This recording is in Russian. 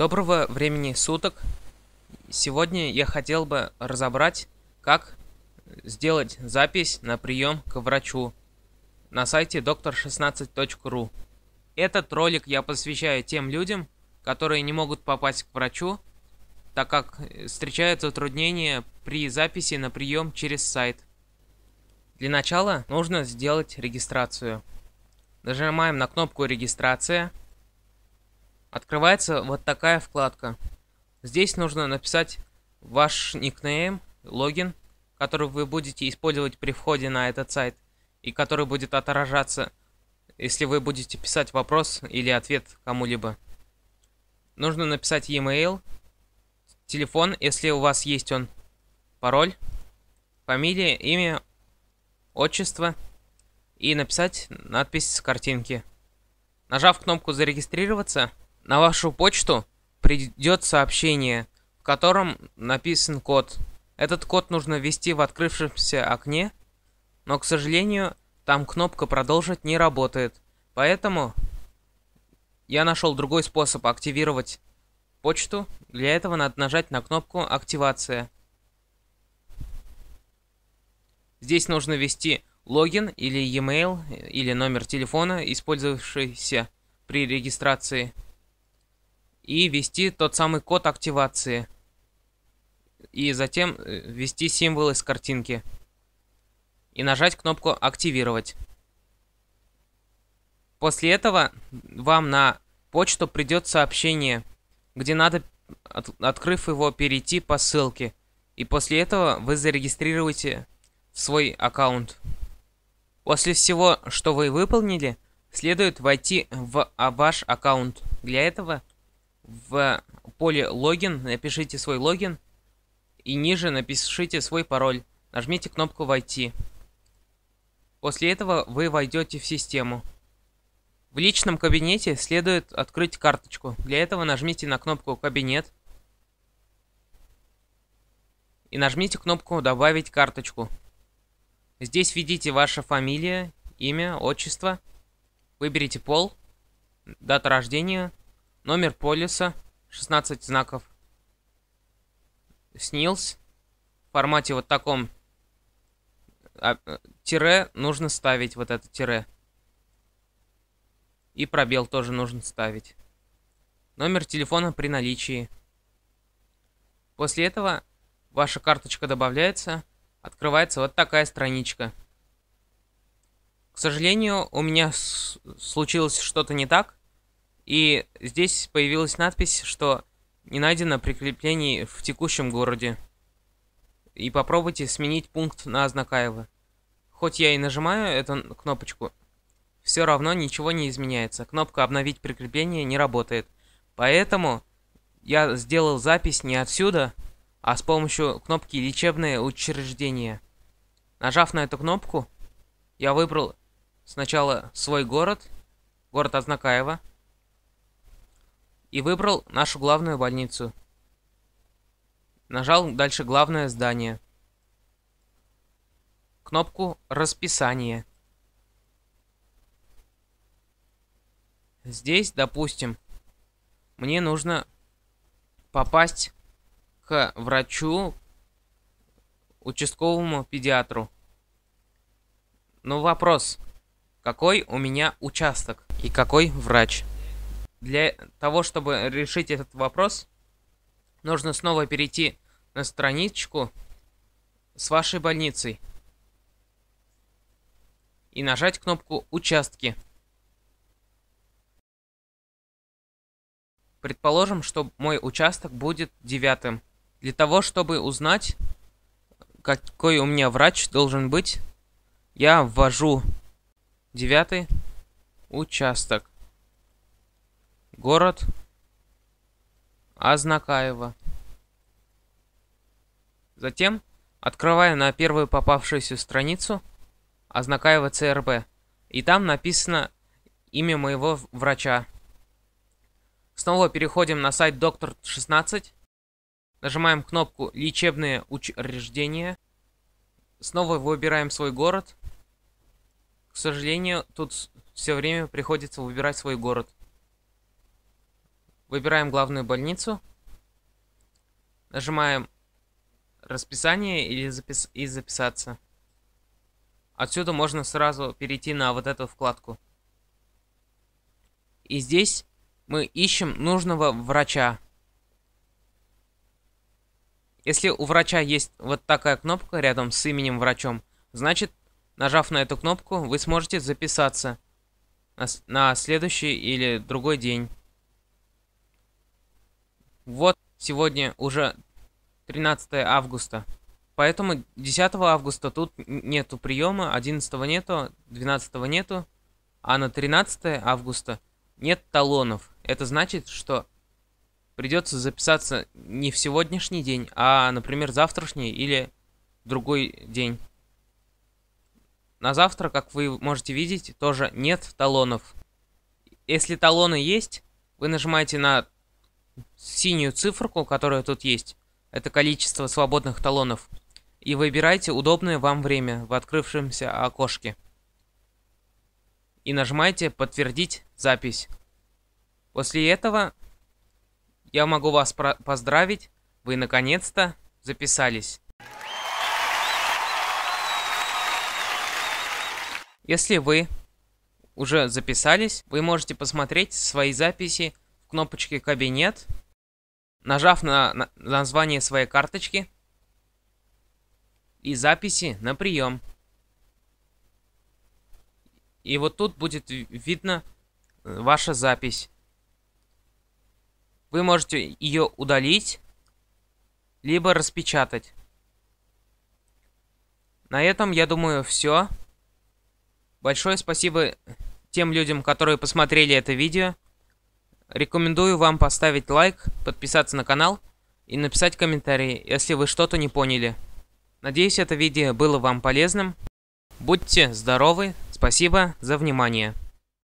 Доброго времени суток. Сегодня я хотел бы разобрать, как сделать запись на прием к врачу на сайте doktor16.ru. Этот ролик я посвящаю тем людям, которые не могут попасть к врачу, так как встречаются затруднения при записи на прием через сайт. Для начала нужно сделать регистрацию. Нажимаем на кнопку «Регистрация» открывается вот такая вкладка. Здесь нужно написать ваш никнейм, логин, который вы будете использовать при входе на этот сайт и который будет отражаться, если вы будете писать вопрос или ответ кому-либо. Нужно написать e-mail, телефон, если у вас есть он, пароль, фамилия, имя, отчество и написать надпись с картинки. Нажав кнопку «Зарегистрироваться», на вашу почту придет сообщение, в котором написан код. Этот код нужно ввести в открывшемся окне, но, к сожалению, там кнопка «Продолжить» не работает. Поэтому я нашел другой способ активировать почту. Для этого надо нажать на кнопку «Активация». Здесь нужно ввести логин или e-mail или номер телефона, использовавшийся при регистрации и ввести тот самый код активации. И затем э, ввести символ из картинки. И нажать кнопку «Активировать». После этого вам на почту придет сообщение, где надо, от, открыв его, перейти по ссылке. И после этого вы зарегистрируете свой аккаунт. После всего, что вы выполнили, следует войти в а, ваш аккаунт. Для этого в поле логин напишите свой логин и ниже напишите свой пароль. Нажмите кнопку «Войти». После этого вы войдете в систему. В личном кабинете следует открыть карточку. Для этого нажмите на кнопку «Кабинет» и нажмите кнопку «Добавить карточку». Здесь введите ваша фамилия, имя, отчество, выберите пол, дата рождения – Номер полиса. 16 знаков. Снилс. В формате вот таком. А, тире нужно ставить вот это тире. И пробел тоже нужно ставить. Номер телефона при наличии. После этого ваша карточка добавляется. Открывается вот такая страничка. К сожалению, у меня случилось что-то не так. И здесь появилась надпись, что не найдено прикреплений в текущем городе. И попробуйте сменить пункт на Азнакаева. Хоть я и нажимаю эту кнопочку, все равно ничего не изменяется. Кнопка «Обновить прикрепление» не работает. Поэтому я сделал запись не отсюда, а с помощью кнопки «Лечебное учреждение». Нажав на эту кнопку, я выбрал сначала свой город, город Азнакаева, и выбрал нашу главную больницу. Нажал дальше главное здание. Кнопку «Расписание». Здесь, допустим, мне нужно попасть к врачу, участковому педиатру. Но вопрос, какой у меня участок и какой врач? Для того, чтобы решить этот вопрос, нужно снова перейти на страничку с вашей больницей и нажать кнопку «Участки». Предположим, что мой участок будет девятым. Для того, чтобы узнать, какой у меня врач должен быть, я ввожу девятый участок. Город Азнакаева. Затем, открывая на первую попавшуюся страницу, Азнакаева ЦРБ, и там написано имя моего врача. Снова переходим на сайт доктор 16, нажимаем кнопку «Лечебные учреждения», снова выбираем свой город. К сожалению, тут все время приходится выбирать свой город – Выбираем главную больницу. Нажимаем расписание или запис и записаться. Отсюда можно сразу перейти на вот эту вкладку. И здесь мы ищем нужного врача. Если у врача есть вот такая кнопка рядом с именем врачом, значит, нажав на эту кнопку, вы сможете записаться на, на следующий или другой день. Вот сегодня уже 13 августа. Поэтому 10 августа тут нету приема, 11 нету, 12 нету, а на 13 августа нет талонов. Это значит, что придется записаться не в сегодняшний день, а, например, завтрашний или другой день. На завтра, как вы можете видеть, тоже нет талонов. Если талоны есть, вы нажимаете на синюю циферку, которая тут есть, это количество свободных талонов, и выбирайте удобное вам время в открывшемся окошке. И нажимайте «Подтвердить запись». После этого я могу вас поздравить, вы наконец-то записались. Если вы уже записались, вы можете посмотреть свои записи кнопочке «Кабинет», нажав на, на название своей карточки и записи на прием. И вот тут будет видно э, ваша запись. Вы можете ее удалить, либо распечатать. На этом, я думаю, все. Большое спасибо тем людям, которые посмотрели это видео. Рекомендую вам поставить лайк, подписаться на канал и написать комментарий, если вы что-то не поняли. Надеюсь, это видео было вам полезным. Будьте здоровы, спасибо за внимание.